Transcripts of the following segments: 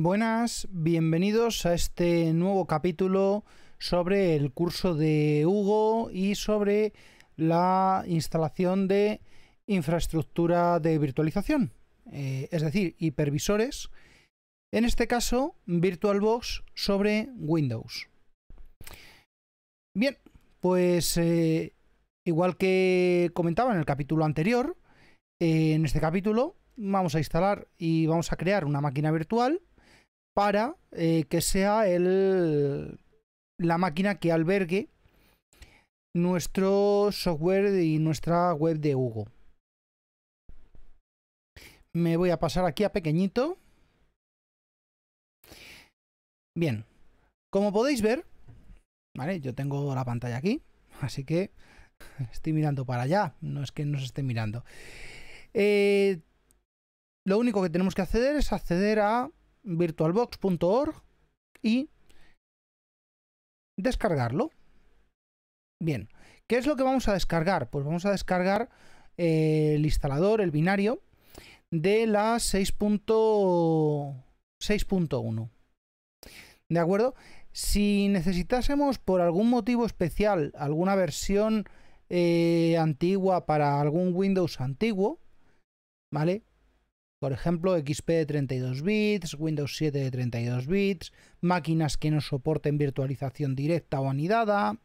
Buenas, bienvenidos a este nuevo capítulo sobre el curso de Hugo y sobre la instalación de infraestructura de virtualización, eh, es decir, hipervisores, en este caso VirtualBox sobre Windows. Bien, pues eh, igual que comentaba en el capítulo anterior, eh, en este capítulo vamos a instalar y vamos a crear una máquina virtual para eh, que sea la máquina que albergue nuestro software y nuestra web de Hugo. Me voy a pasar aquí a pequeñito. Bien, como podéis ver, ¿vale? Yo tengo la pantalla aquí, así que estoy mirando para allá, no es que nos esté mirando. Eh, lo único que tenemos que acceder es acceder a virtualbox.org y descargarlo. Bien, ¿qué es lo que vamos a descargar? Pues vamos a descargar eh, el instalador, el binario de la 6.6.1. ¿De acuerdo? Si necesitásemos por algún motivo especial alguna versión eh, antigua para algún Windows antiguo, ¿vale? Por ejemplo, XP de 32 bits, Windows 7 de 32 bits, máquinas que no soporten virtualización directa o anidada.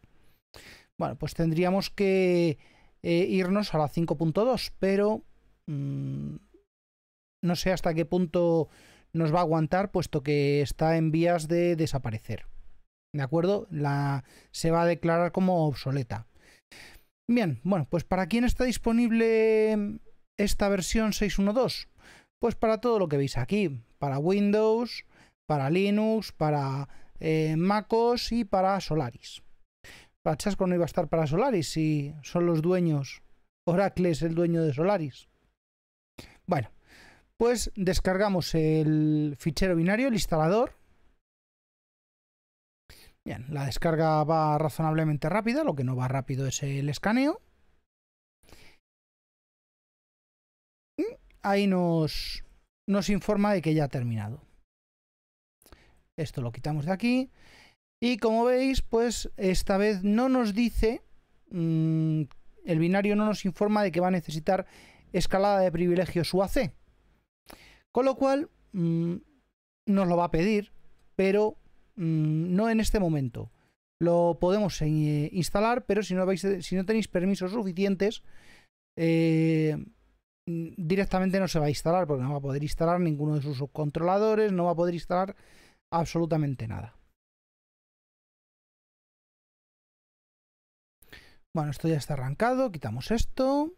Bueno, pues tendríamos que eh, irnos a la 5.2, pero mm, no sé hasta qué punto nos va a aguantar, puesto que está en vías de desaparecer. ¿De acuerdo? se va a declarar como obsoleta. Bien, bueno, pues ¿para quién está disponible esta versión 612? Pues para todo lo que veis aquí, para Windows, para Linux, para eh, MacOS y para Solaris. ¿Para Chasco no iba a estar para Solaris si son los dueños. Oracle es el dueño de Solaris. Bueno, pues descargamos el fichero binario, el instalador. Bien, la descarga va razonablemente rápida, lo que no va rápido es el escaneo. ahí nos, nos informa de que ya ha terminado. Esto lo quitamos de aquí. Y como veis, pues esta vez no nos dice, mm, el binario no nos informa de que va a necesitar escalada de privilegios UAC. Con lo cual, mm, nos lo va a pedir, pero mm, no en este momento. Lo podemos eh, instalar, pero si no, veis, si no tenéis permisos suficientes, eh, Mm, directamente no se va a instalar porque no va a poder instalar ninguno de sus subcontroladores, no va a poder instalar absolutamente nada. Bueno, esto ya está arrancado, quitamos esto,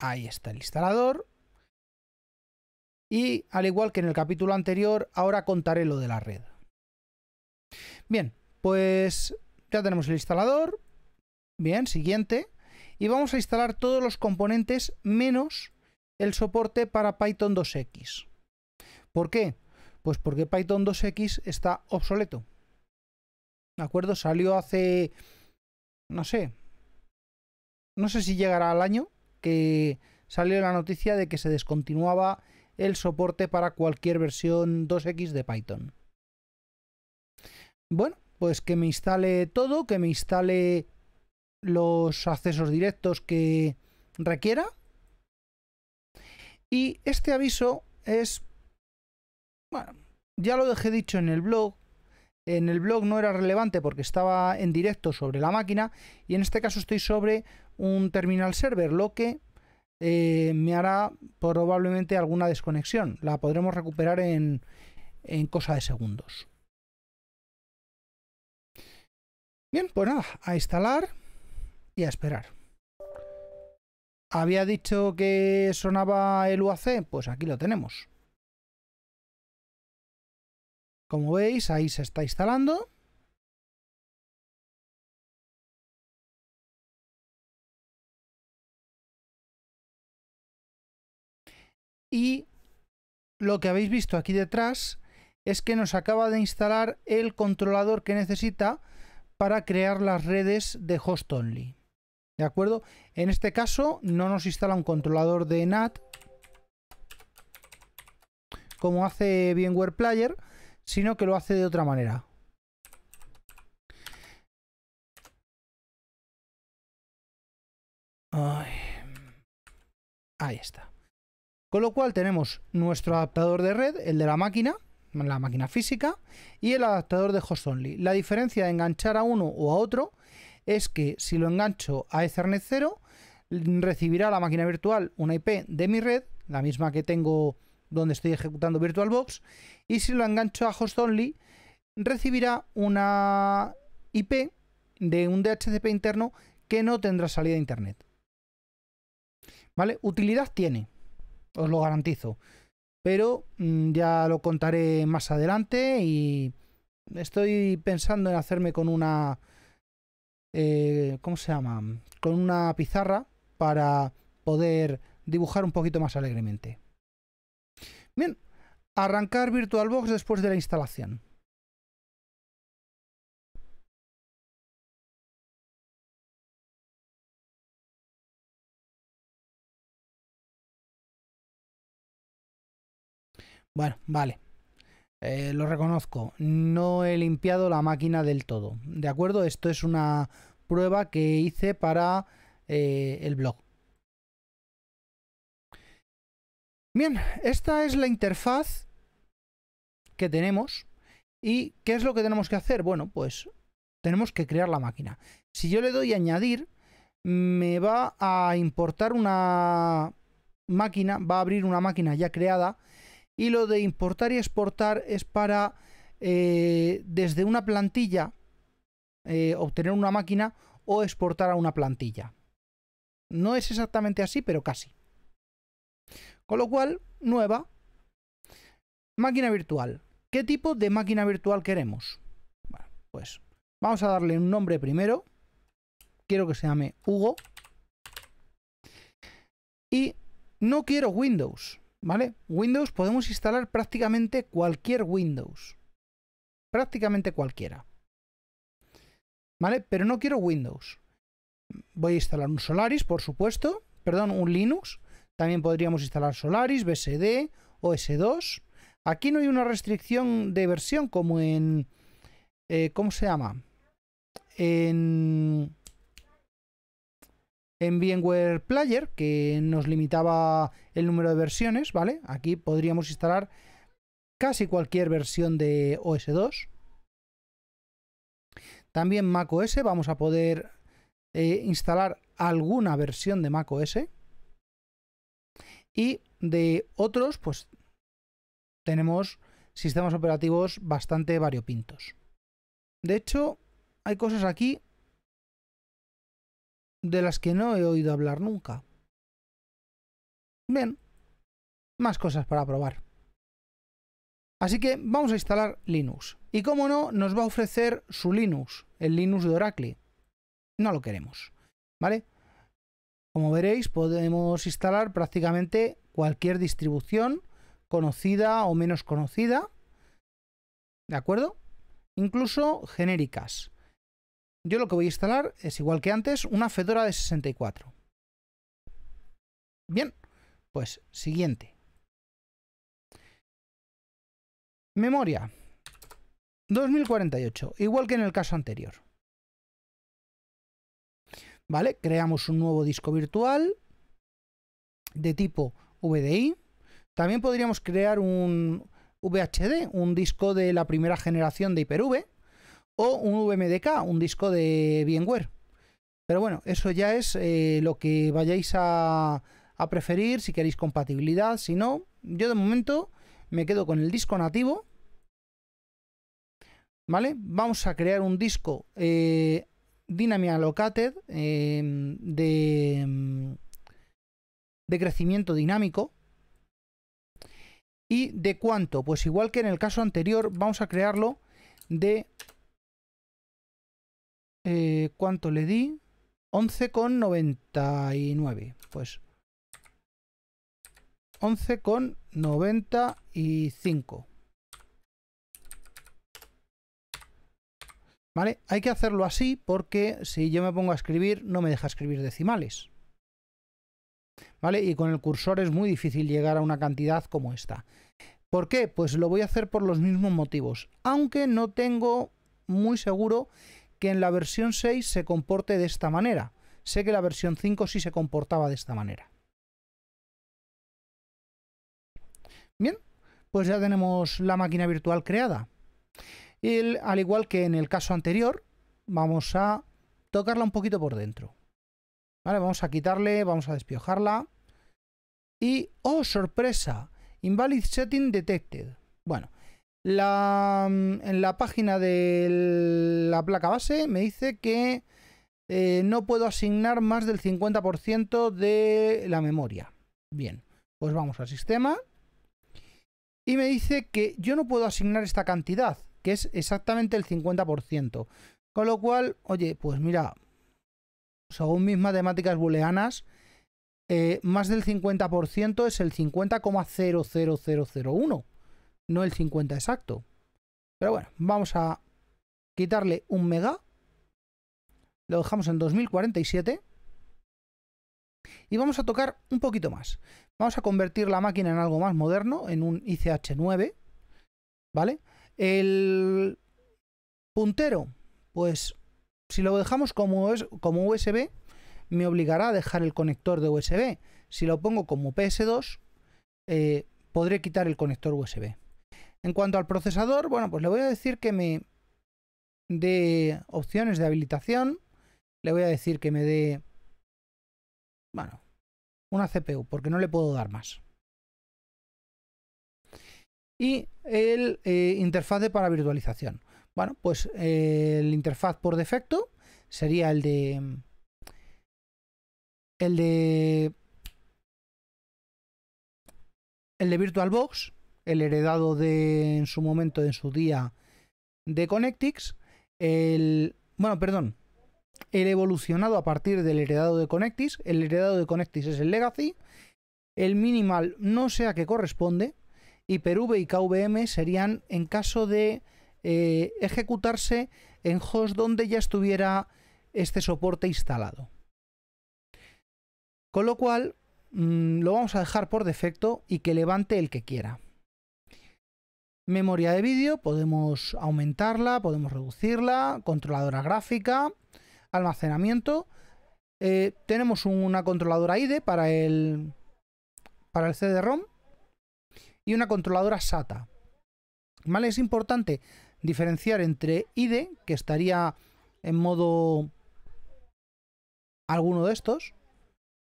ahí está el instalador. Y al igual que en el capítulo anterior, ahora contaré lo de la red. Bien, pues ya tenemos el instalador. Bien, siguiente. Y vamos a instalar todos los componentes menos el soporte para Python 2X. ¿Por qué? Pues porque Python 2X está obsoleto. ¿De acuerdo? Salió hace, no sé, no sé si llegará al año que salió la noticia de que se descontinuaba el soporte para cualquier versión 2X de Python. Bueno, pues que me instale todo, que me instale los accesos directos que requiera y este aviso es... Bueno, ya lo dejé dicho en el blog. En el blog no era relevante porque estaba en directo sobre la máquina y en este caso estoy sobre un terminal server, lo que eh, me hará probablemente alguna desconexión. La podremos recuperar en, en cosa de segundos. Bien, pues nada, a instalar y a esperar. Había dicho que sonaba el UAC, pues aquí lo tenemos. Como veis, ahí se está instalando. Y lo que habéis visto aquí detrás es que nos acaba de instalar el controlador que necesita para crear las redes de host only. ¿De acuerdo? En este caso no nos instala un controlador de NAT como hace VMware Player, sino que lo hace de otra manera. Ahí está. Con lo cual tenemos nuestro adaptador de red, el de la máquina, la máquina física, y el adaptador de host only. La diferencia de enganchar a uno o a otro es que si lo engancho a Ethernet 0, recibirá la máquina virtual una IP de mi red, la misma que tengo donde estoy ejecutando VirtualBox, y si lo engancho a Host Only, recibirá una IP de un DHCP interno que no tendrá salida a internet. ¿Vale? Utilidad tiene, os lo garantizo. Pero mm, ya lo contaré más adelante y estoy pensando en hacerme con una eh, ¿cómo se llama? Con una pizarra para poder dibujar un poquito más alegremente. Bien, arrancar VirtualBox después de la instalación. Bueno, vale. Eh, lo reconozco, no he limpiado la máquina del todo. ¿De acuerdo? Esto es una prueba que hice para eh, el blog. Bien, esta es la interfaz que tenemos. ¿Y qué es lo que tenemos que hacer? Bueno, pues tenemos que crear la máquina. Si yo le doy a añadir, me va a importar una máquina, va a abrir una máquina ya creada y lo de importar y exportar es para eh, desde una plantilla eh, obtener una máquina o exportar a una plantilla. No es exactamente así, pero casi. Con lo cual, nueva. Máquina virtual. ¿Qué tipo de máquina virtual queremos? Bueno, pues vamos a darle un nombre primero. Quiero que se llame Hugo. Y no quiero Windows. ¿vale? Windows podemos instalar prácticamente cualquier Windows. Prácticamente cualquiera. ¿Vale? Pero no quiero Windows. Voy a instalar un Solaris, por supuesto. Perdón, un Linux. También podríamos instalar Solaris, BSD, OS2. Aquí no hay una restricción de versión como en... Eh, ¿Cómo se llama? En en VMware Player, que nos limitaba el número de versiones, ¿vale? Aquí podríamos instalar casi cualquier versión de OS2. También macOS, vamos a poder eh, instalar alguna versión de macOS. Y de otros, pues tenemos sistemas operativos bastante variopintos. De hecho, hay cosas aquí de las que no he oído hablar nunca. Bien, más cosas para probar. Así que vamos a instalar Linux. Y como no, nos va a ofrecer su Linux, el Linux de Oracle. No lo queremos, ¿vale? Como veréis, podemos instalar prácticamente cualquier distribución conocida o menos conocida, ¿de acuerdo? Incluso genéricas. Yo lo que voy a instalar es igual que antes, una Fedora de 64. Bien, pues siguiente. Memoria. 2048, igual que en el caso anterior. ¿Vale? Creamos un nuevo disco virtual de tipo VDI. También podríamos crear un VHD, un disco de la primera generación de Hyper-V o un VMDK, un disco de VMware. Pero bueno, eso ya es eh, lo que vayáis a, preferir, si queréis compatibilidad, si no, yo de momento me quedo con el disco nativo. ¿Vale? Vamos a crear un disco eh, Dynamic Allocated eh, de, de crecimiento dinámico. ¿Y de cuánto? Pues igual que en el caso anterior, vamos a crearlo de eh, ¿Cuánto le di? 11,99. Pues 11,95. ¿Vale? Hay que hacerlo así porque si yo me pongo a escribir no me deja escribir decimales. ¿Vale? Y con el cursor es muy difícil llegar a una cantidad como esta. ¿Por qué? Pues lo voy a hacer por los mismos motivos. Aunque no tengo muy seguro que en la versión 6 se comporte de esta manera. Sé que la versión 5 sí se comportaba de esta manera. Bien, pues ya tenemos la máquina virtual creada. Y al igual que en el caso anterior, vamos a tocarla un poquito por dentro. Vale, vamos a quitarle, vamos a despiojarla. Y, oh, sorpresa, invalid setting detected. Bueno, Mm, en la página de la placa base me dice que eh, no puedo asignar más del 50% de la memoria. Bien, pues vamos al sistema. Y me dice que yo no puedo asignar esta cantidad, que es exactamente el 50%. Con lo cual, oye, pues mira, según mis matemáticas booleanas, eh, más del 50% es el 50,00001 no el 50 exacto. Pero bueno, vamos a quitarle un mega. Lo dejamos en 2047. Y vamos a tocar un poquito más. Vamos a convertir la máquina en algo más moderno, en un ICH9. ¿Vale? El puntero, pues si lo dejamos como, es, como USB, me obligará a dejar el conector de USB. Si lo pongo como PS2, eh, podré quitar el conector USB. En cuanto al procesador, bueno, pues le voy a decir que me dé opciones de habilitación. Le voy a decir que me dé, bueno, una CPU, porque no le puedo dar más. Y el eh, interfaz de para virtualización. Bueno, pues eh, el interfaz por defecto sería el de... El de... El de VirtualBox, el heredado de en su momento, en su día, de Connectix. El, bueno, perdón, el evolucionado a partir del heredado de Connectix. El heredado de Connectix es el Legacy. El minimal no sea que corresponde. Y V y KVM serían en caso de eh, ejecutarse en host donde ya estuviera este soporte instalado. Con lo cual, mm, lo vamos a dejar por defecto y que levante el que quiera. Memoria de vídeo, podemos aumentarla, podemos reducirla, controladora gráfica, almacenamiento. Eh, tenemos una controladora IDE para el, para el CD-ROM y una controladora SATA. ¿Vale? Es importante diferenciar entre IDE, que estaría en modo alguno de estos,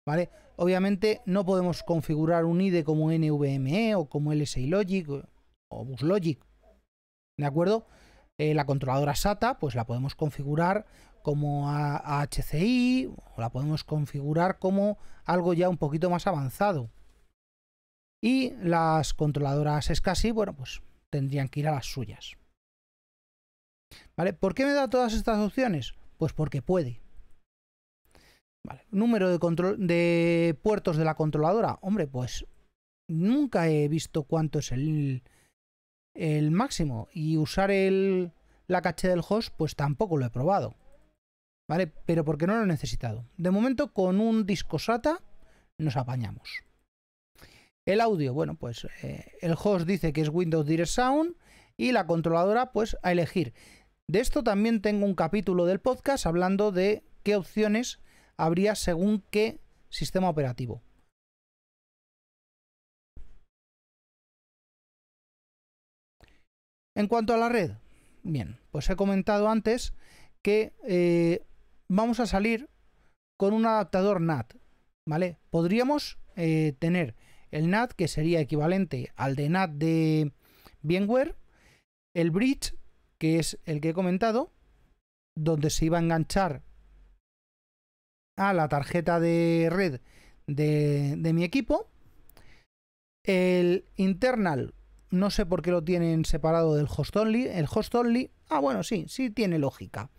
¿vale? Obviamente no podemos configurar un IDE como NVMe o como LSI Logic bus logic ¿De acuerdo? Eh, la controladora SATA, pues la podemos configurar como HCI, o la podemos configurar como algo ya un poquito más avanzado. Y las controladoras SCSI, bueno, pues tendrían que ir a las suyas. ¿Vale? ¿Por qué me da todas estas opciones? Pues porque puede. Número de, control de puertos de la controladora. Hombre, pues nunca he visto cuánto es el, el máximo. Y usar el, la caché del host, pues tampoco lo he probado. ¿Vale? Pero porque no lo he necesitado. De momento, con un disco SATA nos apañamos. El audio, bueno, pues eh, el host dice que es Windows Direct Sound y la controladora, pues a elegir. De esto también tengo un capítulo del podcast hablando de qué opciones habría según qué sistema operativo. En cuanto a la red, bien, pues he comentado antes que eh, vamos a salir con un adaptador NAT, ¿vale? Podríamos eh, tener el NAT que sería equivalente al de NAT de bienware el bridge que es el que he comentado, donde se iba a enganchar a la tarjeta de red de mi equipo, el internal no sé por qué lo tienen separado del host only. El host only, ah, bueno, sí, sí tiene lógica.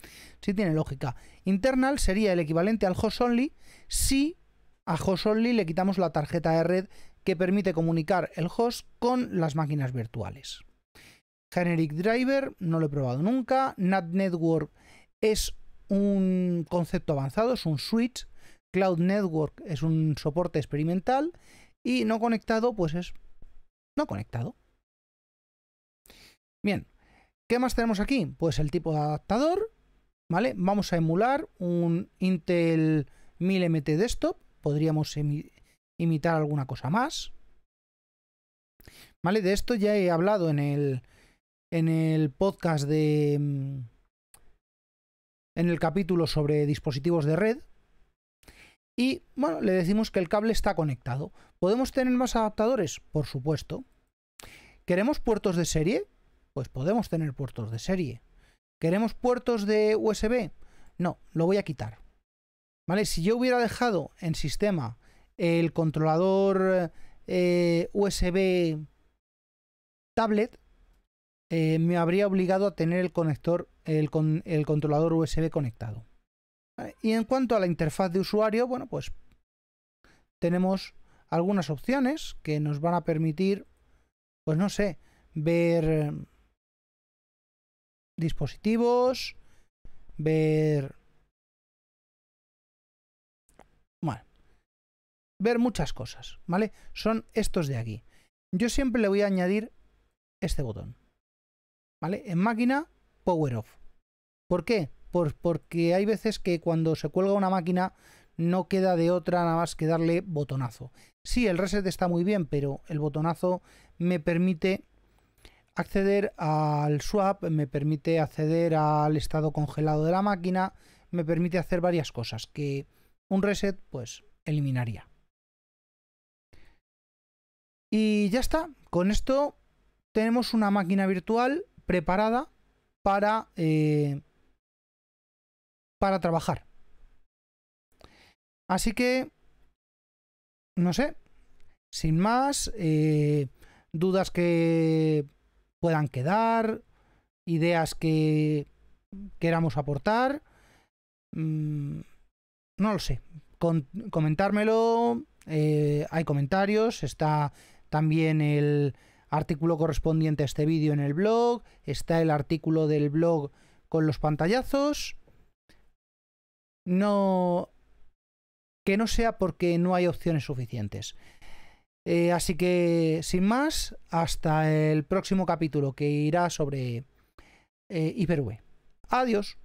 Sí tiene lógica. Internal sería el equivalente al host only si a host only le quitamos la tarjeta de red que permite comunicar el host con las máquinas virtuales. Generic driver, no lo he probado nunca. NAT network es un concepto avanzado, es un switch. Cloud network es un soporte experimental. Y no conectado, pues es no conectado. Bien, ¿qué más tenemos aquí? Pues el tipo de adaptador, ¿vale? Vamos a emular un Intel 1000MT Desktop, podríamos imitar alguna cosa más. ¿Vale? De esto ya he hablado en en el podcast de... Mm, en el capítulo sobre dispositivos de red, y bueno, le decimos que el cable está conectado. ¿Podemos tener más adaptadores? Por supuesto. ¿Queremos puertos de serie? Pues podemos tener puertos de serie. ¿Queremos puertos de USB? No, lo voy a quitar. ¿Vale? Si yo hubiera dejado en sistema el controlador eh, USB tablet, eh, me habría obligado a tener el conector, el, el controlador USB conectado. Y en cuanto a la interfaz de usuario, bueno, pues tenemos algunas opciones que nos van a permitir, pues no sé, ver dispositivos, ver... ver muchas cosas, ¿vale? Son estos de aquí. Yo siempre le voy a añadir este botón, ¿vale? En máquina, power off. ¿Por qué? Por, porque hay veces que cuando se cuelga una máquina no queda de otra nada más que darle botonazo. Sí, el reset está muy bien, pero el botonazo me permite Acceder al swap me permite acceder al estado congelado de la máquina, me permite hacer varias cosas que un reset pues eliminaría. Y ya está, con esto tenemos una máquina virtual preparada para, eh, para trabajar. Así que, no sé, sin más, eh, dudas que puedan quedar, ideas que queramos aportar. Mm, no lo sé. comentármelo. Eh, hay comentarios. Está también el artículo correspondiente a este vídeo en el blog. Está el artículo del blog con los pantallazos. No. Que no sea porque no hay opciones suficientes. Eh, así que, sin más, hasta el próximo capítulo que irá sobre eh, Adiós.